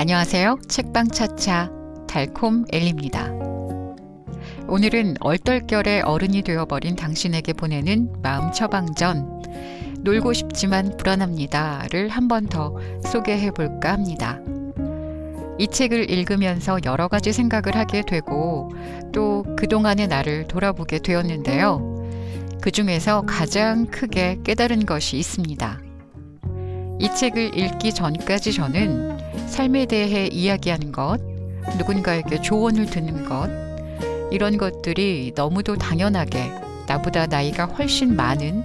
안녕하세요. 책방차차 달콤 엘리입니다. 오늘은 얼떨결에 어른이 되어버린 당신에게 보내는 마음 처방전 놀고 싶지만 불안합니다를 한 번 더 소개해 볼까 합니다. 이 책을 읽으면서 여러 가지 생각을 하게 되고 또 그동안의 나를 돌아보게 되었는데요. 그 중에서 가장 크게 깨달은 것이 있습니다. 이 책을 읽기 전까지 저는 삶에 대해 이야기하는 것, 누군가에게 조언을 듣는 것, 이런 것들이 너무도 당연하게 나보다 나이가 훨씬 많은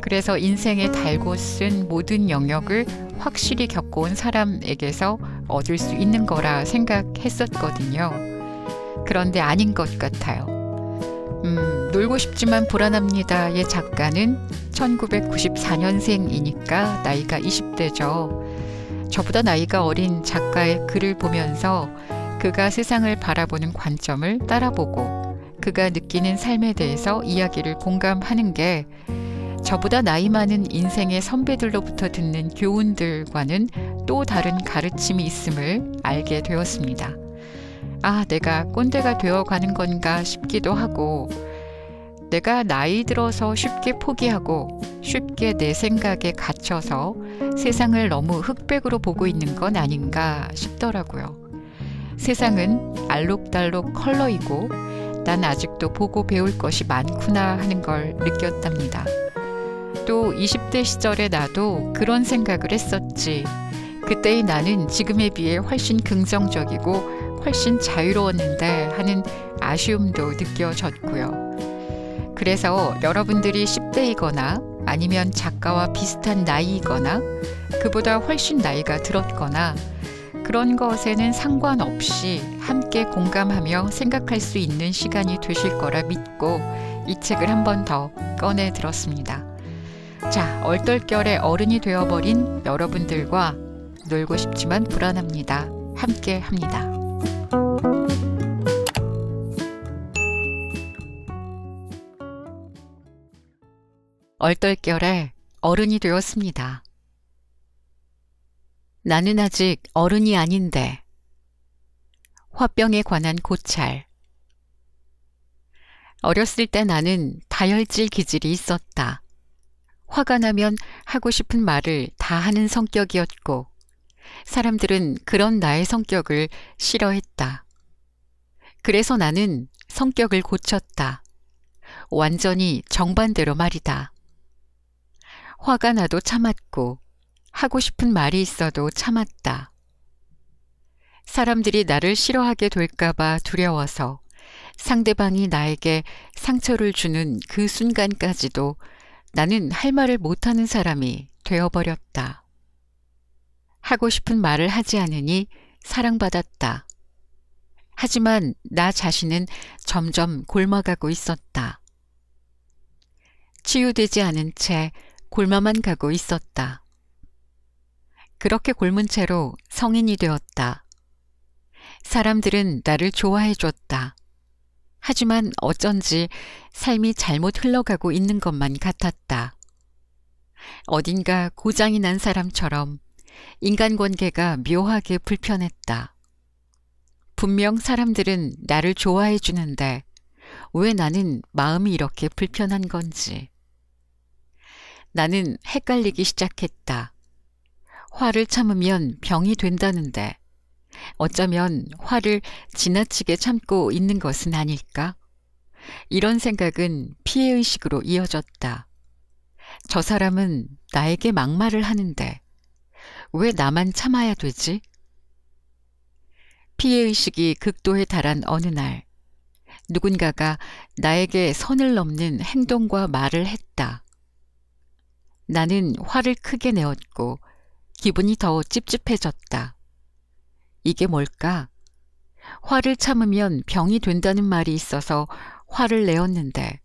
그래서 인생에 달고 쓴 모든 영역을 확실히 겪어온 사람에게서 얻을 수 있는 거라 생각했었거든요. 그런데 아닌 것 같아요. 음, 놀고 싶지만 불안합니다의 작가는 1994년생이니까 나이가 20대죠. 저보다 나이가 어린 작가의 글을 보면서 그가 세상을 바라보는 관점을 따라보고 그가 느끼는 삶에 대해서 이야기를 공감하는 게 저보다 나이 많은 인생의 선배들로부터 듣는 교훈들과는 또 다른 가르침이 있음을 알게 되었습니다. 아, 내가 꼰대가 되어 가는 건가 싶기도 하고, 내가 나이 들어서 쉽게 포기하고 쉽게 내 생각에 갇혀서 세상을 너무 흑백으로 보고 있는 건 아닌가 싶더라고요. 세상은 알록달록 컬러이고 난 아직도 보고 배울 것이 많구나 하는 걸 느꼈답니다. 또 20대 시절에 나도 그런 생각을 했었지. 그때의 나는 지금에 비해 훨씬 긍정적이고 훨씬 자유로웠는데 하는 아쉬움도 느껴졌고요. 그래서 여러분들이 10대이거나 아니면 작가와 비슷한 나이이거나 그보다 훨씬 나이가 들었거나 그런 것에는 상관없이 함께 공감하며 생각할 수 있는 시간이 되실 거라 믿고 이 책을 한 번 더 꺼내 들었습니다. 자, 얼떨결에 어른이 되어버린 여러분들과 놀고 싶지만 불안합니다. 함께 합니다. 얼떨결에 어른이 되었습니다. 나는 아직 어른이 아닌데. 화병에 관한 고찰. 어렸을 때 나는 다혈질 기질이 있었다. 화가 나면 하고 싶은 말을 다 하는 성격이었고, 사람들은 그런 나의 성격을 싫어했다. 그래서 나는 성격을 고쳤다. 완전히 정반대로 말이다. 화가 나도 참았고 하고 싶은 말이 있어도 참았다. 사람들이 나를 싫어하게 될까봐 두려워서 상대방이 나에게 상처를 주는 그 순간까지도 나는 할 말을 못하는 사람이 되어버렸다. 하고 싶은 말을 하지 않으니 사랑받았다. 하지만 나 자신은 점점 골마가고 있었다. 치유되지 않은 채 골마만 가고 있었다. 그렇게 곪은 채로 성인이 되었다. 사람들은 나를 좋아해 줬다. 하지만 어쩐지 삶이 잘못 흘러가고 있는 것만 같았다. 어딘가 고장이 난 사람처럼 인간관계가 묘하게 불편했다. 분명 사람들은 나를 좋아해 주는데 왜 나는 마음이 이렇게 불편한 건지. 나는 헷갈리기 시작했다. 화를 참으면 병이 된다는데 어쩌면 화를 지나치게 참고 있는 것은 아닐까? 이런 생각은 피해의식으로 이어졌다. 저 사람은 나에게 막말을 하는데 왜 나만 참아야 되지? 피해의식이 극도에 달한 어느 날, 누군가가 나에게 선을 넘는 행동과 말을 했다. 나는 화를 크게 내었고 기분이 더 찝찝해졌다. 이게 뭘까? 화를 참으면 병이 된다는 말이 있어서 화를 내었는데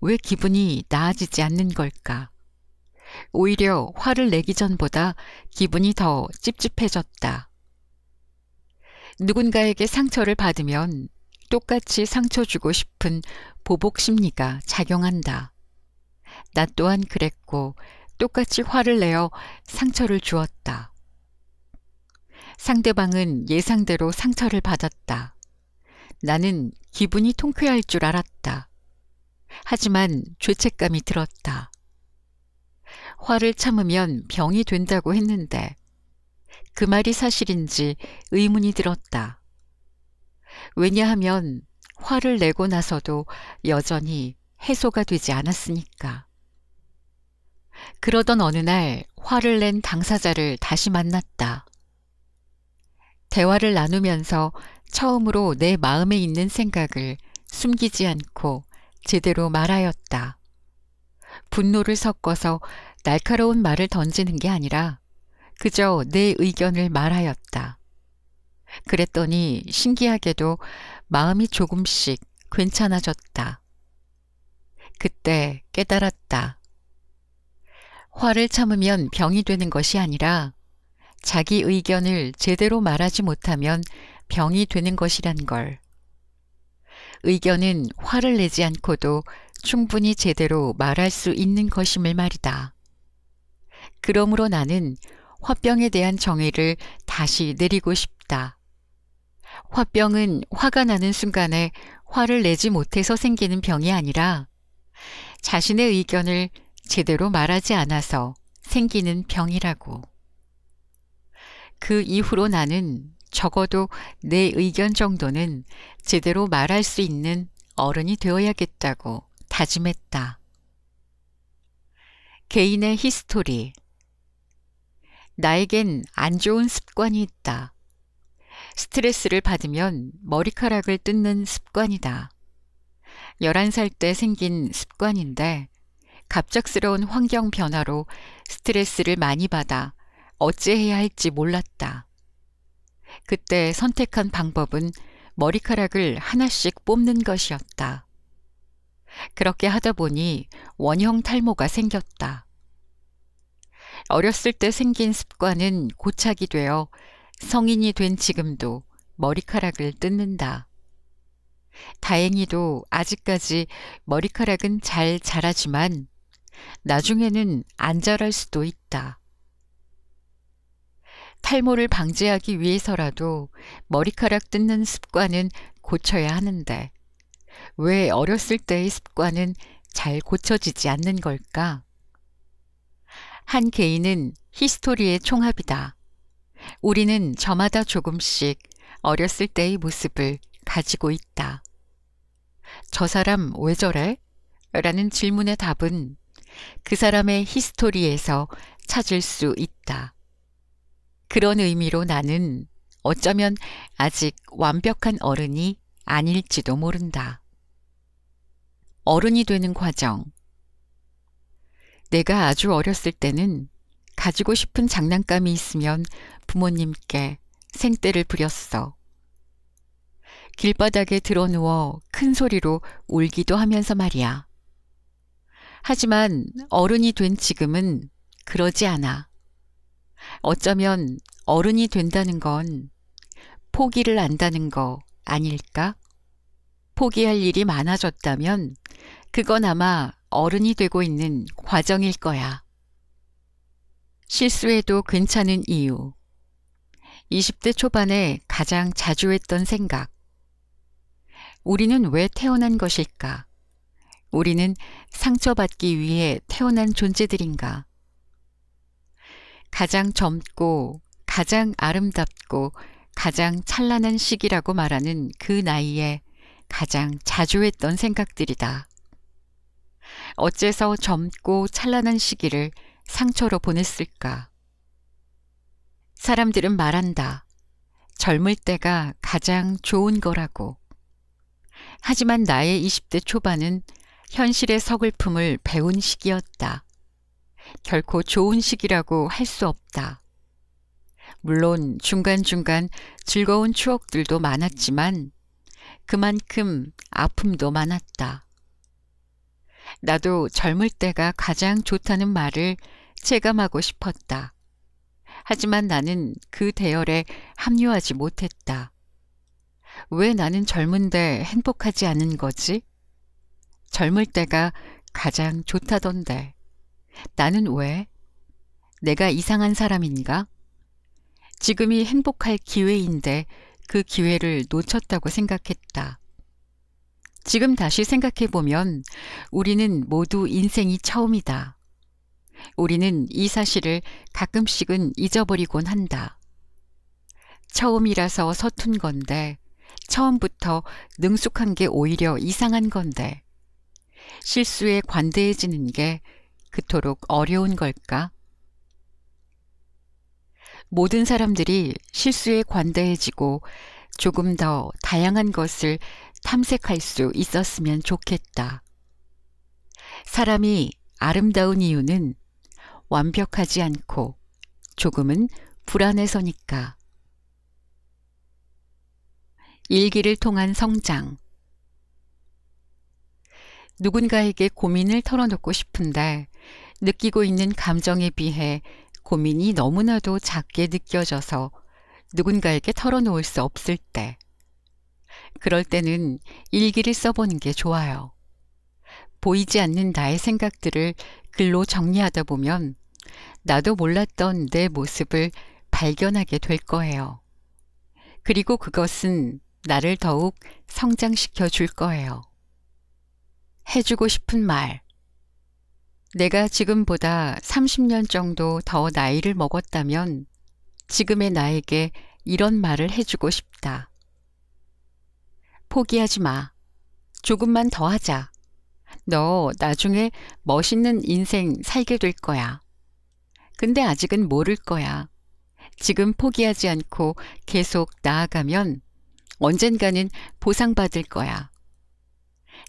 왜 기분이 나아지지 않는 걸까? 오히려 화를 내기 전보다 기분이 더 찝찝해졌다. 누군가에게 상처를 받으면 똑같이 상처 주고 싶은 보복 심리가 작용한다. 나 또한 그랬고 똑같이 화를 내어 상처를 주었다. 상대방은 예상대로 상처를 받았다. 나는 기분이 통쾌할 줄 알았다. 하지만 죄책감이 들었다. 화를 참으면 병이 된다고 했는데 그 말이 사실인지 의문이 들었다. 왜냐하면 화를 내고 나서도 여전히 해소가 되지 않았으니까. 그러던 어느 날 화를 낸 당사자를 다시 만났다. 대화를 나누면서 처음으로 내 마음에 있는 생각을 숨기지 않고 제대로 말하였다. 분노를 섞어서 날카로운 말을 던지는 게 아니라 그저 내 의견을 말하였다. 그랬더니 신기하게도 마음이 조금씩 괜찮아졌다. 그때 깨달았다. 화를 참으면 병이 되는 것이 아니라 자기 의견을 제대로 말하지 못하면 병이 되는 것이란 걸. 의견은 화를 내지 않고도 충분히 제대로 말할 수 있는 것임을 말이다. 그러므로 나는 화병에 대한 정의를 다시 내리고 싶다. 화병은 화가 나는 순간에 화를 내지 못해서 생기는 병이 아니라 자신의 의견을 제대로 말하지 않아서 생기는 병이라고. 그 이후로 나는 적어도 내 의견 정도는 제대로 말할 수 있는 어른이 되어야겠다고 다짐했다. 개인의 히스토리. 나에겐 안 좋은 습관이 있다. 스트레스를 받으면 머리카락을 뜯는 습관이다. 11살 때 생긴 습관인데 갑작스러운 환경 변화로 스트레스를 많이 받아 어찌해야 할지 몰랐다. 그때 선택한 방법은 머리카락을 하나씩 뽑는 것이었다. 그렇게 하다 보니 원형 탈모가 생겼다. 어렸을 때 생긴 습관은 고착이 되어 성인이 된 지금도 머리카락을 뜯는다. 다행히도 아직까지 머리카락은 잘 자라지만 나중에는 안절할 수도 있다. 탈모를 방지하기 위해서라도 머리카락 뜯는 습관은 고쳐야 하는데 왜 어렸을 때의 습관은 잘 고쳐지지 않는 걸까? 한 개인은 히스토리의 총합이다. 우리는 저마다 조금씩 어렸을 때의 모습을 가지고 있다. 저 사람 왜 저래? 라는 질문의 답은 그 사람의 히스토리에서 찾을 수 있다. 그런 의미로 나는 어쩌면 아직 완벽한 어른이 아닐지도 모른다. 어른이 되는 과정. 내가 아주 어렸을 때는 가지고 싶은 장난감이 있으면 부모님께 생떼를 부렸어. 길바닥에 드러누워 큰 소리로 울기도 하면서 말이야. 하지만 네. 어른이 된 지금은 그러지 않아. 어쩌면 어른이 된다는 건 포기를 안다는 거 아닐까? 포기할 일이 많아졌다면 그건 아마 어른이 되고 있는 과정일 거야. 실수해도 괜찮은 이유. 20대 초반에 가장 자주 했던 생각. 우리는 왜 태어난 것일까? 우리는 상처받기 위해 태어난 존재들인가? 가장 젊고 가장 아름답고 가장 찬란한 시기라고 말하는 그 나이에 가장 자주 했던 생각들이다. 어째서 젊고 찬란한 시기를 상처로 보냈을까? 사람들은 말한다. 젊을 때가 가장 좋은 거라고. 하지만 나의 20대 초반은 현실의 서글픔을 배운 시기였다. 결코 좋은 시기라고 할 수 없다. 물론 중간중간 즐거운 추억들도 많았지만 그만큼 아픔도 많았다. 나도 젊을 때가 가장 좋다는 말을 체감하고 싶었다. 하지만 나는 그 대열에 합류하지 못했다. 왜 나는 젊은데 행복하지 않은 거지? 젊을 때가 가장 좋다던데. 나는 왜? 내가 이상한 사람인가? 지금이 행복할 기회인데 그 기회를 놓쳤다고 생각했다. 지금 다시 생각해보면 우리는 모두 인생이 처음이다. 우리는 이 사실을 가끔씩은 잊어버리곤 한다. 처음이라서 서툰 건데, 처음부터 능숙한 게 오히려 이상한 건데, 실수에 관대해지는 게 그토록 어려운 걸까? 모든 사람들이 실수에 관대해지고 조금 더 다양한 것을 탐색할 수 있었으면 좋겠다. 사람이 아름다운 이유는 완벽하지 않고 조금은 불안해서니까. 일기를 통한 성장. 누군가에게 고민을 털어놓고 싶은데 느끼고 있는 감정에 비해 고민이 너무나도 작게 느껴져서 누군가에게 털어놓을 수 없을 때 그럴 때는 일기를 써보는 게 좋아요. 보이지 않는 나의 생각들을 글로 정리하다 보면 나도 몰랐던 내 모습을 발견하게 될 거예요. 그리고 그것은 나를 더욱 성장시켜 줄 거예요. 해주고 싶은 말. 내가 지금보다 30년 정도 더 나이를 먹었다면 지금의 나에게 이런 말을 해주고 싶다. 포기하지 마. 조금만 더 하자. 너 나중에 멋있는 인생 살게 될 거야. 근데 아직은 모를 거야. 지금 포기하지 않고 계속 나아가면 언젠가는 보상받을 거야.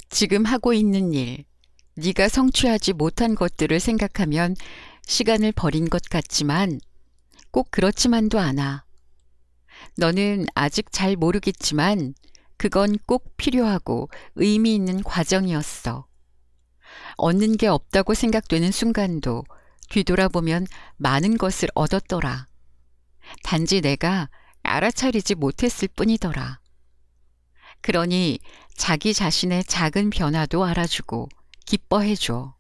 지금 하고 있는 일, 네가 성취하지 못한 것들을 생각하면 시간을 버린 것 같지만 꼭 그렇지만도 않아. 너는 아직 잘 모르겠지만 그건 꼭 필요하고 의미 있는 과정이었어. 얻는 게 없다고 생각되는 순간도 뒤돌아보면 많은 것을 얻었더라. 단지 내가 알아차리지 못했을 뿐이더라. 그러니 자기 자신의 작은 변화도 알아주고 기뻐해줘.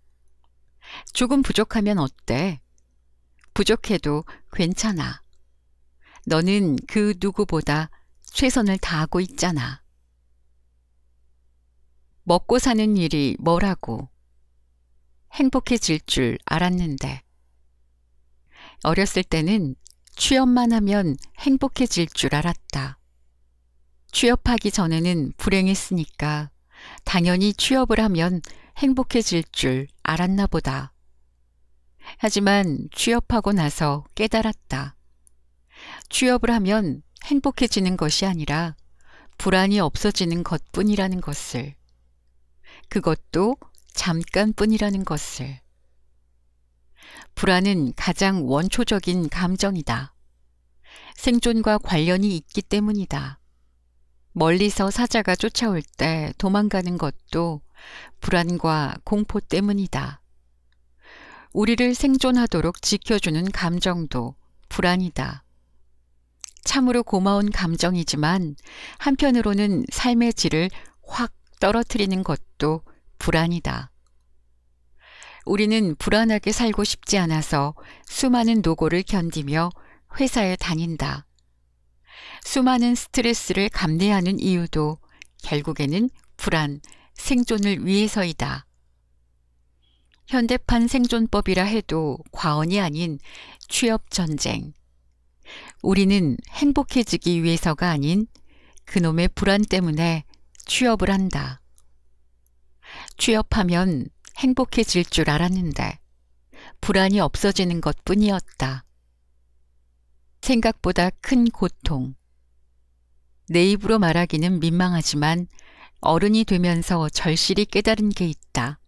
조금 부족하면 어때? 부족해도 괜찮아. 너는 그 누구보다 최선을 다하고 있잖아. 먹고 사는 일이 뭐라고 행복해질 줄 알았는데. 어렸을 때는 취업만 하면 행복해질 줄 알았다. 취업하기 전에는 불행했으니까 당연히 취업을 하면 행복해질 줄 알았나 보다. 하지만 취업하고 나서 깨달았다. 취업을 하면 행복해지는 것이 아니라 불안이 없어지는 것 뿐이라는 것을. 그것도 잠깐 뿐이라는 것을. 불안은 가장 원초적인 감정이다. 생존과 관련이 있기 때문이다. 멀리서 사자가 쫓아올 때 도망가는 것도 불안과 공포 때문이다. 우리를 생존하도록 지켜주는 감정도 불안이다. 참으로 고마운 감정이지만 한편으로는 삶의 질을 확 떨어뜨리는 것도 불안이다. 우리는 불안하게 살고 싶지 않아서 수많은 노고를 견디며 회사에 다닌다. 수많은 스트레스를 감내하는 이유도 결국에는 불안, 생존을 위해서이다. 현대판 생존법이라 해도 과언이 아닌 취업 전쟁. 우리는 행복해지기 위해서가 아닌 그놈의 불안 때문에 취업을 한다. 취업하면 행복해질 줄 알았는데 불안이 없어지는 것 뿐이었다. 생각보다 큰 고통. 내 입으로 말하기는 민망하지만 어른이 되면서 절실히 깨달은 게 있다.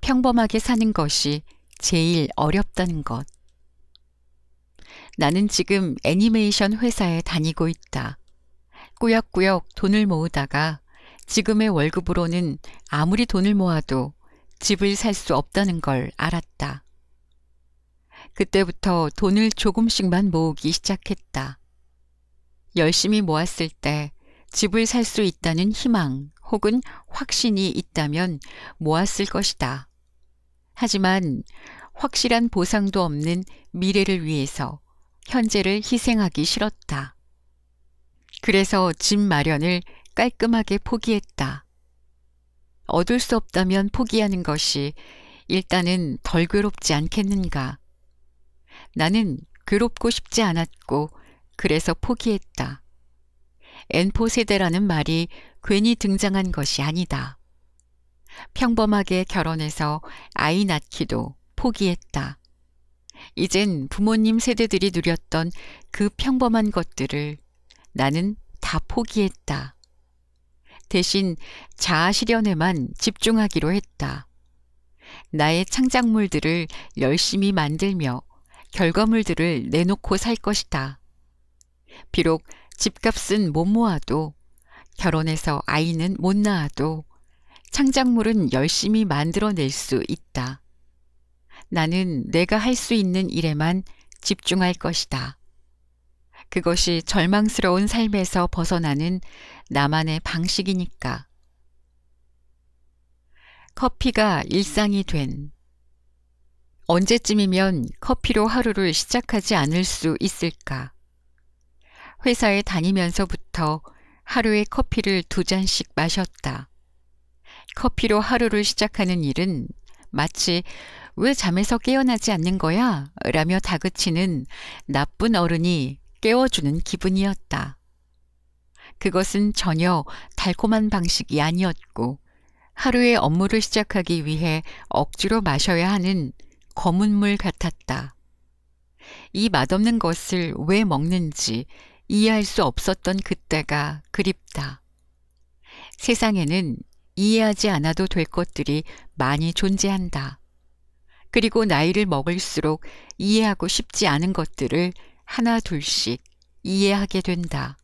평범하게 사는 것이 제일 어렵다는 것. 나는 지금 애니메이션 회사에 다니고 있다. 꾸역꾸역 돈을 모으다가 지금의 월급으로는 아무리 돈을 모아도 집을 살 수 없다는 걸 알았다. 그때부터 돈을 조금씩만 모으기 시작했다. 열심히 모았을 때 집을 살 수 있다는 희망 혹은 확신이 있다면 모았을 것이다. 하지만 확실한 보상도 없는 미래를 위해서 현재를 희생하기 싫었다. 그래서 집 마련을 깔끔하게 포기했다. 얻을 수 없다면 포기하는 것이 일단은 덜 괴롭지 않겠는가 나는 괴롭고 싶지 않았고 그래서 포기했다. 엔포 세대라는 말이 괜히 등장한 것이 아니다. 평범하게 결혼해서 아이 낳기도 포기했다. 이젠 부모님 세대들이 누렸던 그 평범한 것들을 나는 다 포기했다. 대신 자아 실현에만 집중하기로 했다. 나의 창작물들을 열심히 만들며 결과물들을 내놓고 살 것이다. 비록 집값은 못 모아도 결혼해서 아이는 못 낳아도 창작물은 열심히 만들어낼 수 있다. 나는 내가 할 수 있는 일에만 집중할 것이다. 그것이 절망스러운 삶에서 벗어나는 나만의 방식이니까. 커피가 일상이 된 언제쯤이면 커피로 하루를 시작하지 않을 수 있을까? 회사에 다니면서부터 하루에 커피를 두 잔씩 마셨다. 커피로 하루를 시작하는 일은 마치 왜 잠에서 깨어나지 않는 거야? 라며 다그치는 나쁜 어른이 깨워주는 기분이었다. 그것은 전혀 달콤한 방식이 아니었고 하루의 업무를 시작하기 위해 억지로 마셔야 하는 검은 물 같았다. 이 맛없는 것을 왜 먹는지 이해할 수 없었던 그때가 그립다. 세상에는 이해하지 않아도 될 것들이 많이 존재한다. 그리고 나이를 먹을수록 이해하고 싶지 않은 것들을 하나 둘씩 이해하게 된다.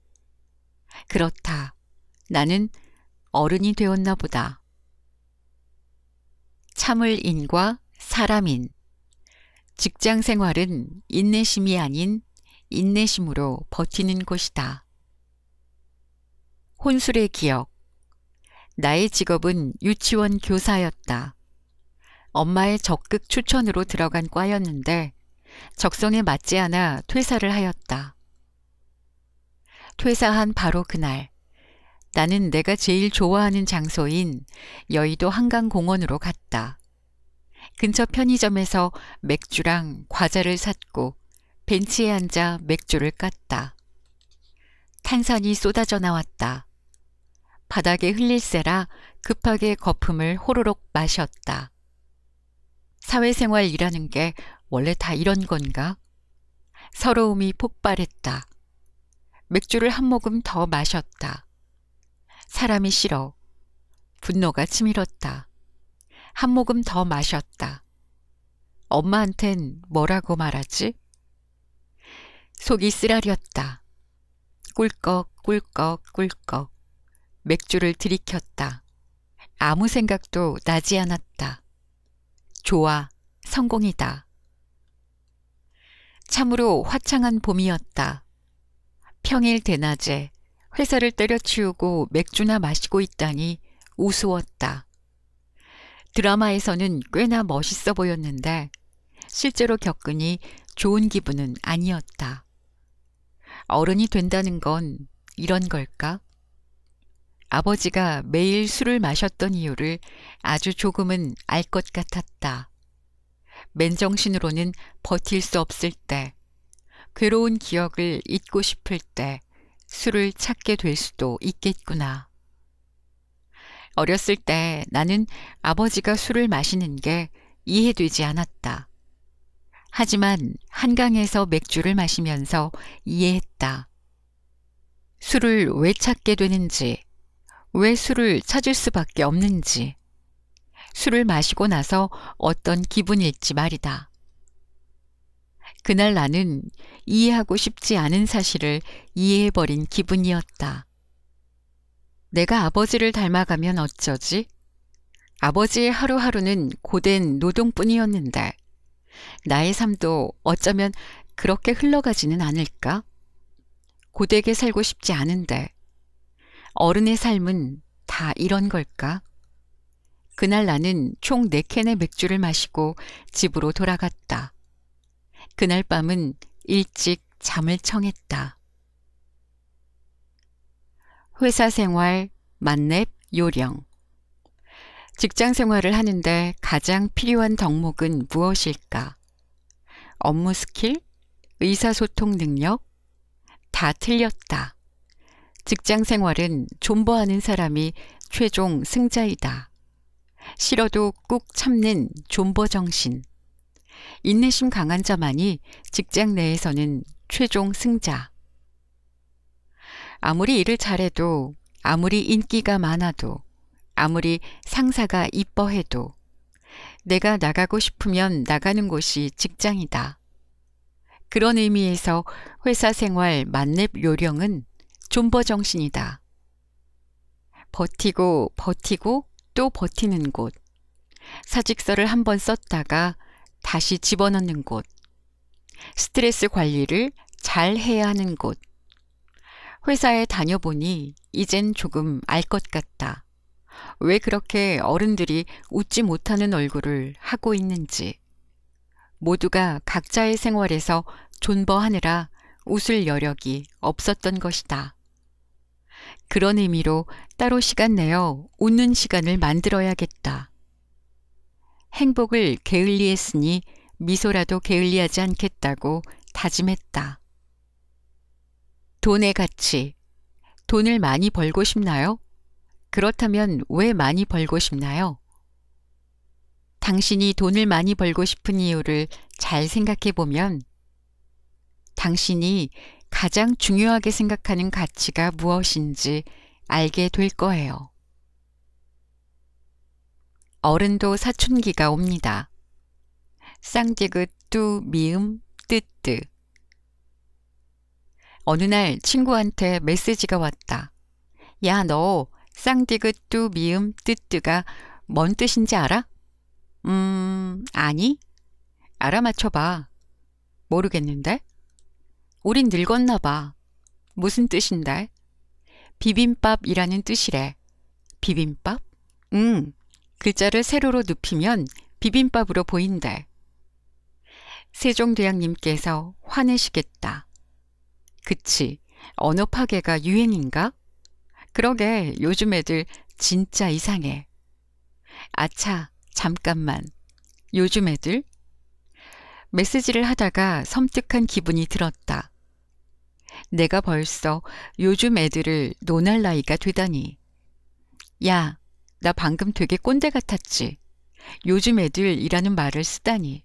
그렇다. 나는 어른이 되었나 보다. 참을인과 사람인 직장 생활은 인내심이 아닌 인내심으로 버티는 곳이다. 혼술의 기억. 나의 직업은 유치원 교사였다. 엄마의 적극 추천으로 들어간 과였는데 적성에 맞지 않아 퇴사를 하였다. 퇴사한 바로 그날, 나는 내가 제일 좋아하는 장소인 여의도 한강공원으로 갔다. 근처 편의점에서 맥주랑 과자를 샀고 벤치에 앉아 맥주를 깠다. 탄산이 쏟아져 나왔다. 바닥에 흘릴새라 급하게 거품을 호로록 마셨다. 사회생활 일하는 게 원래 다 이런 건가? 서러움이 폭발했다. 맥주를 한 모금 더 마셨다. 사람이 싫어. 분노가 치밀었다. 한 모금 더 마셨다. 엄마한텐 뭐라고 말하지? 속이 쓰라렸다. 꿀꺽, 꿀꺽, 꿀꺽. 맥주를 들이켰다. 아무 생각도 나지 않았다. 좋아, 성공이다. 참으로 화창한 봄이었다. 평일 대낮에 회사를 때려치우고 맥주나 마시고 있다니 우스웠다. 드라마에서는 꽤나 멋있어 보였는데 실제로 겪으니 좋은 기분은 아니었다. 어른이 된다는 건 이런 걸까? 아버지가 매일 술을 마셨던 이유를 아주 조금은 알 것 같았다. 맨정신으로는 버틸 수 없을 때, 괴로운 기억을 잊고 싶을 때 술을 찾게 될 수도 있겠구나. 어렸을 때 나는 아버지가 술을 마시는 게 이해되지 않았다. 하지만 한강에서 맥주를 마시면서 이해했다. 술을 왜 찾게 되는지, 왜 술을 찾을 수밖에 없는지, 술을 마시고 나서 어떤 기분일지 말이다. 그날 나는 이해하고 싶지 않은 사실을 이해해버린 기분이었다. 내가 아버지를 닮아가면 어쩌지? 아버지의 하루하루는 고된 노동뿐이었는데 나의 삶도 어쩌면 그렇게 흘러가지는 않을까? 고되게 살고 싶지 않은데 어른의 삶은 다 이런 걸까? 그날 나는 총 4캔의 맥주를 마시고 집으로 돌아갔다. 그날 밤은 일찍 잠을 청했다. 회사 생활, 만렙, 요령. 직장 생활을 하는데 가장 필요한 덕목은 무엇일까? 업무 스킬, 의사소통 능력, 다 틀렸다. 직장 생활은 존버하는 사람이 최종 승자이다. 싫어도 꾹 참는 존버 정신. 인내심 강한 자만이 직장 내에서는 최종 승자. 아무리 일을 잘해도, 아무리 인기가 많아도, 아무리 상사가 이뻐해도, 내가 나가고 싶으면 나가는 곳이 직장이다. 그런 의미에서 회사 생활 만렙 요령은 존버 정신이다. 버티고 버티고 또 버티는 곳. 사직서를 한번 썼다가 다시 집어넣는 곳. 스트레스 관리를 잘 해야 하는 곳. 회사에 다녀보니 이젠 조금 알 것 같다. 왜 그렇게 어른들이 웃지 못하는 얼굴을 하고 있는지. 모두가 각자의 생활에서 존버하느라 웃을 여력이 없었던 것이다. 그런 의미로 따로 시간 내어 웃는 시간을 만들어야겠다. 행복을 게을리했으니 미소라도 게을리하지 않겠다고 다짐했다. 돈의 가치. 돈을 많이 벌고 싶나요? 그렇다면 왜 많이 벌고 싶나요? 당신이 돈을 많이 벌고 싶은 이유를 잘 생각해 보면 당신이 가장 중요하게 생각하는 가치가 무엇인지 알게 될 거예요. 어른도 사춘기가 옵니다. 쌍디귿 뚜 미음 뜨뜨 어느 날 친구한테 메시지가 왔다. 야, 너, 쌍디귿뚜 미음 뜨뜨가 뭔 뜻인지 알아? 음, 아니? 알아맞혀봐. 모르겠는데? 우린 늙었나 봐. 무슨 뜻인데? 비빔밥이라는 뜻이래. 비빔밥? 응. 글자를 세로로 눕히면 비빔밥으로 보인대. 세종대왕님께서 화내시겠다. 그치. 언어 파괴가 유행인가? 그러게 요즘 애들 진짜 이상해. 아차, 잠깐만. 요즘 애들? 메시지를 하다가 섬뜩한 기분이 들었다. 내가 벌써 요즘 애들을 논할 나이가 되다니. 야, 나 방금 되게 꼰대 같았지. 요즘 애들이라는 말을 쓰다니.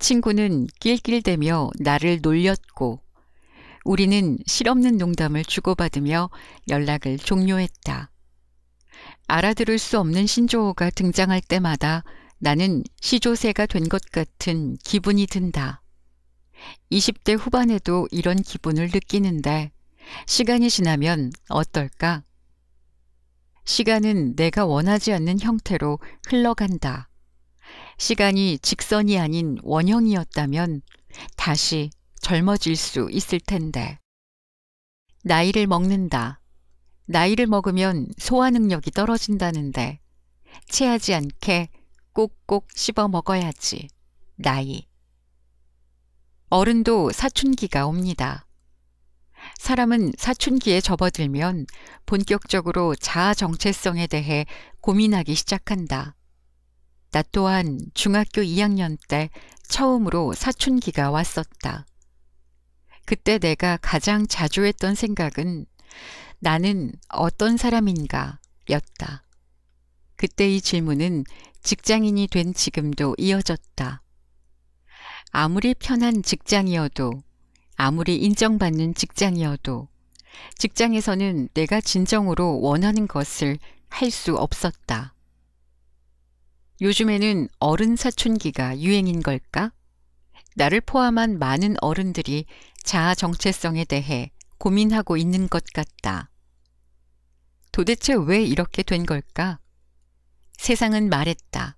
친구는 낄낄대며 나를 놀렸고 우리는 실없는 농담을 주고받으며 연락을 종료했다. 알아들을 수 없는 신조어가 등장할 때마다 나는 시조새가 된 것 같은 기분이 든다. 20대 후반에도 이런 기분을 느끼는데 시간이 지나면 어떨까? 시간은 내가 원하지 않는 형태로 흘러간다. 시간이 직선이 아닌 원형이었다면 다시 젊어질 수 있을 텐데. 나이를 먹는다. 나이를 먹으면 소화 능력이 떨어진다는데 체하지 않게 꼭꼭 씹어 먹어야지. 나이. 어른도 사춘기가 옵니다. 사람은 사춘기에 접어들면 본격적으로 자아 정체성에 대해 고민하기 시작한다. 나 또한 중학교 2학년 때 처음으로 사춘기가 왔었다. 그때 내가 가장 자주 했던 생각은 나는 어떤 사람인가 였다. 그때 이 질문은 직장인이 된 지금도 이어졌다. 아무리 편한 직장이어도, 아무리 인정받는 직장이어도, 직장에서는 내가 진정으로 원하는 것을 할 수 없었다. 요즘에는 어른 사춘기가 유행인 걸까? 나를 포함한 많은 어른들이 자아 정체성에 대해 고민하고 있는 것 같다. 도대체 왜 이렇게 된 걸까? 세상은 말했다.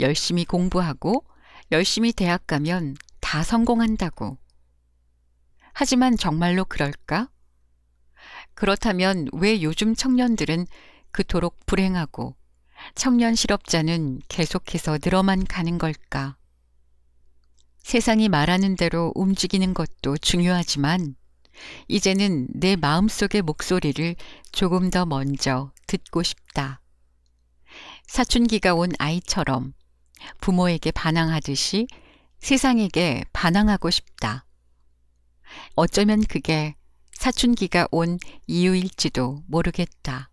열심히 공부하고 열심히 대학 가면 다 성공한다고. 하지만 정말로 그럴까? 그렇다면 왜 요즘 청년들은 그토록 불행하고 청년 실업자는 계속해서 늘어만 가는 걸까? 세상이 말하는 대로 움직이는 것도 중요하지만 이제는 내 마음속의 목소리를 조금 더 먼저 듣고 싶다. 사춘기가 온 아이처럼 부모에게 반항하듯이 세상에게 반항하고 싶다. 어쩌면 그게 사춘기가 온 이유일지도 모르겠다.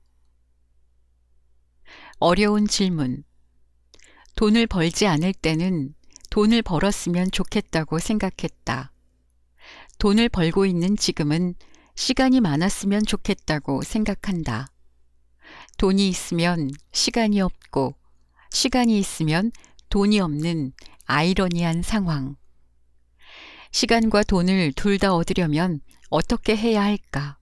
어려운 질문. 돈을 벌지 않을 때는 돈을 벌었으면 좋겠다고 생각했다. 돈을 벌고 있는 지금은 시간이 많았으면 좋겠다고 생각한다. 돈이 있으면 시간이 없고, 시간이 있으면 돈이 없는 아이러니한 상황. 시간과 돈을 둘 다 얻으려면 어떻게 해야 할까?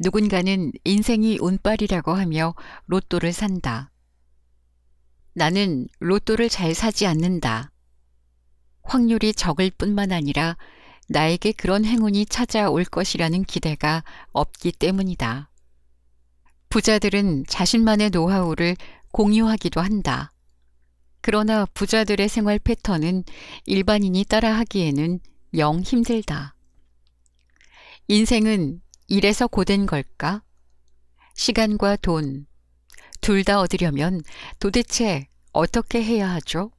누군가는 인생이 운빨이라고 하며 로또를 산다. 나는 로또를 잘 사지 않는다. 확률이 적을 뿐만 아니라 나에게 그런 행운이 찾아올 것이라는 기대가 없기 때문이다. 부자들은 자신만의 노하우를 공유하기도 한다. 그러나 부자들의 생활 패턴은 일반인이 따라하기에는 영 힘들다. 인생은 이래서 고된 걸까? 시간과 돈, 둘 다 얻으려면 도대체 어떻게 해야 하죠?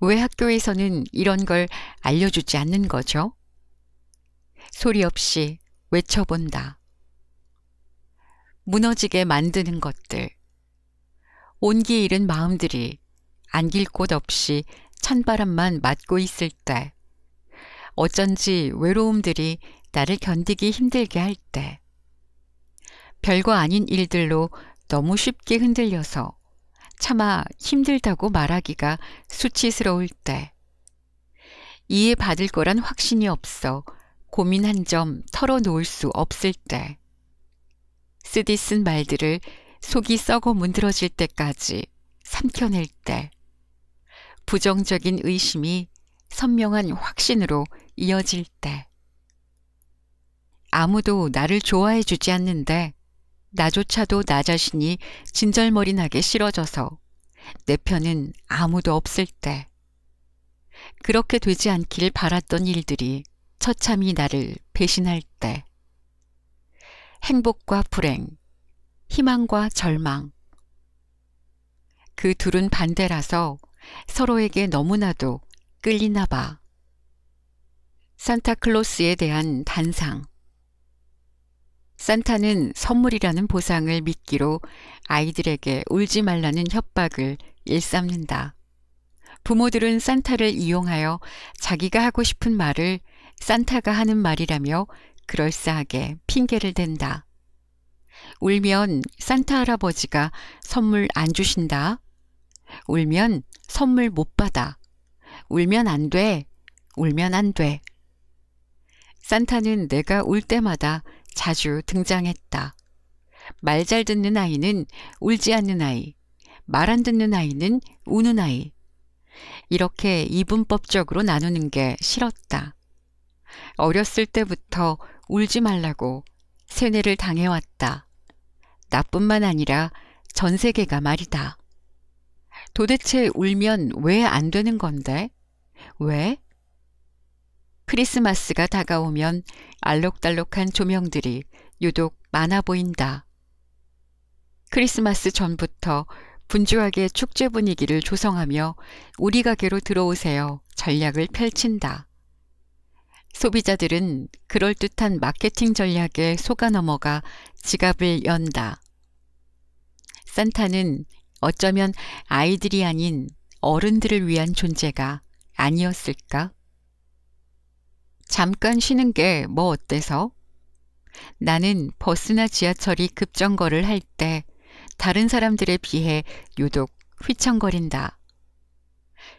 왜 학교에서는 이런 걸 알려주지 않는 거죠? 소리 없이 외쳐본다. 무너지게 만드는 것들. 온기 잃은 마음들이 안길 곳 없이 찬바람만 맞고 있을 때, 어쩐지 외로움들이 나를 견디기 힘들게 할 때, 별거 아닌 일들로 너무 쉽게 흔들려서 차마 힘들다고 말하기가 수치스러울 때 이해받을 거란 확신이 없어 고민 한점 털어놓을 수 없을 때 쓰디 쓴 말들을 속이 썩어 문드러질 때까지 삼켜낼 때 부정적인 의심이 선명한 확신으로 이어질 때 아무도 나를 좋아해 주지 않는데 나조차도 나 자신이 진절머리나게 싫어져서 내 편은 아무도 없을 때 그렇게 되지 않길 바랐던 일들이 처참히 나를 배신할 때 행복과 불행, 희망과 절망 그 둘은 반대라서 서로에게 너무나도 끌리나 봐. 산타클로스에 대한 단상 산타는 선물이라는 보상을 믿기로 아이들에게 울지 말라는 협박을 일삼는다. 부모들은 산타를 이용하여 자기가 하고 싶은 말을 산타가 하는 말이라며 그럴싸하게 핑계를 댄다. 울면 산타 할아버지가 선물 안 주신다. 울면 선물 못 받아. 울면 안 돼. 울면 안 돼. 산타는 내가 울 때마다 자주 등장했다. 말 잘 듣는 아이는 울지 않는 아이, 말 안 듣는 아이는 우는 아이. 이렇게 이분법적으로 나누는 게 싫었다. 어렸을 때부터 울지 말라고 세뇌를 당해왔다. 나뿐만 아니라 전 세계가 말이다. 도대체 울면 왜 안 되는 건데? 왜? 크리스마스가 다가오면 알록달록한 조명들이 유독 많아 보인다. 크리스마스 전부터 분주하게 축제 분위기를 조성하며 우리 가게로 들어오세요 전략을 펼친다. 소비자들은 그럴듯한 마케팅 전략에 속아 넘어가 지갑을 연다. 산타는 어쩌면 아이들이 아닌 어른들을 위한 존재가 아니었을까? 잠깐 쉬는 게 뭐 어때서? 나는 버스나 지하철이 급정거를 할 때 다른 사람들에 비해 유독 휘청거린다.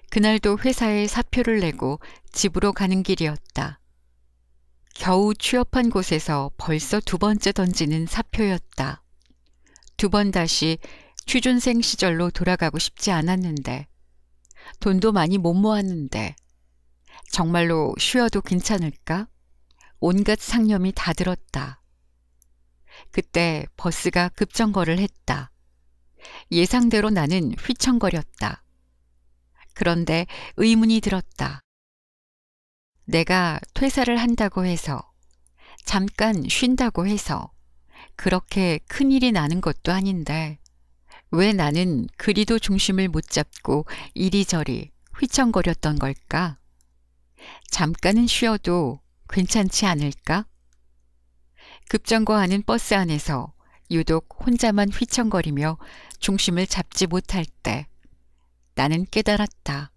그날도 회사에 사표를 내고 집으로 가는 길이었다. 겨우 취업한 곳에서 벌써 두 번째 던지는 사표였다. 두 번 다시 취준생 시절로 돌아가고 싶지 않았는데, 돈도 많이 못 모았는데, 정말로 쉬어도 괜찮을까? 온갖 상념이 다 들었다. 그때 버스가 급정거를 했다. 예상대로 나는 휘청거렸다. 그런데 의문이 들었다. 내가 퇴사를 한다고 해서, 잠깐 쉰다고 해서, 그렇게 큰일이 나는 것도 아닌데, 왜 나는 그리도 중심을 못 잡고 이리저리 휘청거렸던 걸까? 잠깐은 쉬어도 괜찮지 않을까? 급정거하는 버스 안에서 유독 혼자만 휘청거리며 중심을 잡지 못할 때 나는 깨달았다.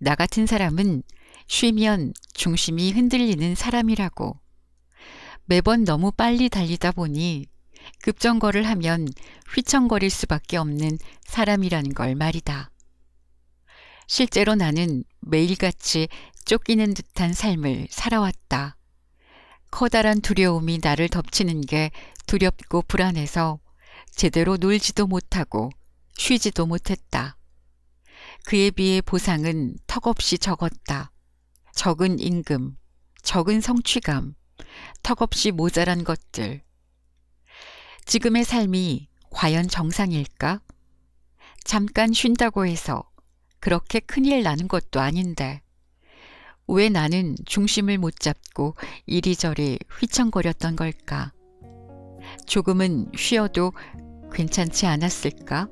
나 같은 사람은 쉬면 중심이 흔들리는 사람이라고. 매번 너무 빨리 달리다 보니 급정거를 하면 휘청거릴 수밖에 없는 사람이라는 걸 말이다. 실제로 나는 매일같이 쫓기는 듯한 삶을 살아왔다. 커다란 두려움이 나를 덮치는 게 두렵고 불안해서 제대로 놀지도 못하고 쉬지도 못했다. 그에 비해 보상은 턱없이 적었다. 적은 임금, 적은 성취감, 턱없이 모자란 것들. 지금의 삶이 과연 정상일까? 잠깐 쉰다고 해서 그렇게 큰일 나는 것도 아닌데 왜 나는 중심을 못 잡고 이리저리 휘청거렸던 걸까? 조금은 쉬어도 괜찮지 않았을까?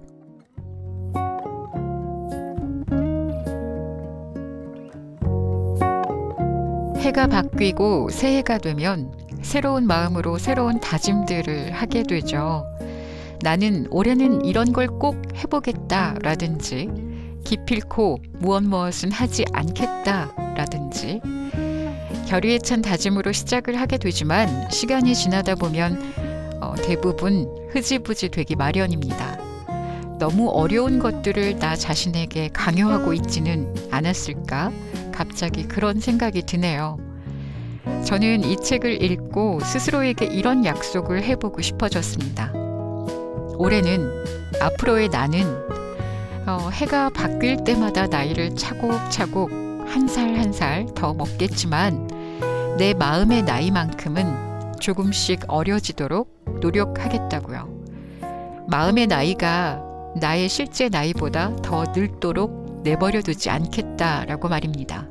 해가 바뀌고 새해가 되면 새로운 마음으로 새로운 다짐들을 하게 되죠. 나는 올해는 이런 걸 꼭 해보겠다라든지 기필코 무엇 무엇은 하지 않겠다라든지 결의에 찬 다짐으로 시작을 하게 되지만 시간이 지나다 보면 어, 대부분 흐지부지 되기 마련입니다. 너무 어려운 것들을 나 자신에게 강요하고 있지는 않았을까? 갑자기 그런 생각이 드네요. 저는 이 책을 읽고 스스로에게 이런 약속을 해보고 싶어졌습니다. 올해는 앞으로의 나는 어, 해가 바뀔 때마다 나이를 차곡차곡 한 살 한 살 더 먹겠지만 내 마음의 나이만큼은 조금씩 어려지도록 노력하겠다고요. 마음의 나이가 나의 실제 나이보다 더 늙도록 내버려 두지 않겠다라고 말입니다.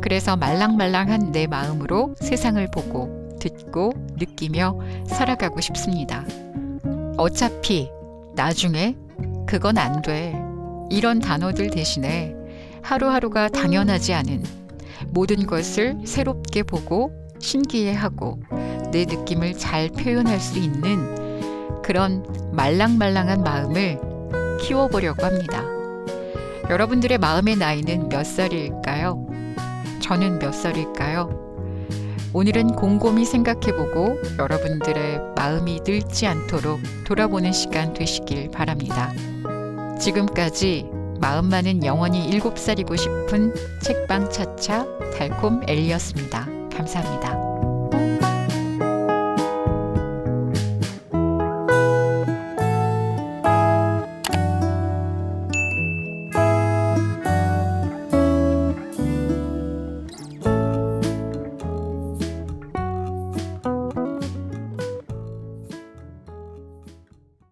그래서 말랑말랑한 내 마음으로 세상을 보고 듣고 느끼며 살아가고 싶습니다. 어차피 나중에 그건 안 돼. 이런 단어들 대신에 하루하루가 당연하지 않은 모든 것을 새롭게 보고 신기해하고 내 느낌을 잘 표현할 수 있는 그런 말랑말랑한 마음을 키워보려고 합니다. 여러분들의 마음의 나이는 몇 살일까요? 저는 몇 살일까요? 오늘은 곰곰이 생각해보고 여러분들의 마음이 늙지 않도록 돌아보는 시간 되시길 바랍니다. 지금까지 마음만은 영원히 7 살이고 싶은 책방 차차 달콤 엘리였습니다. 감사합니다.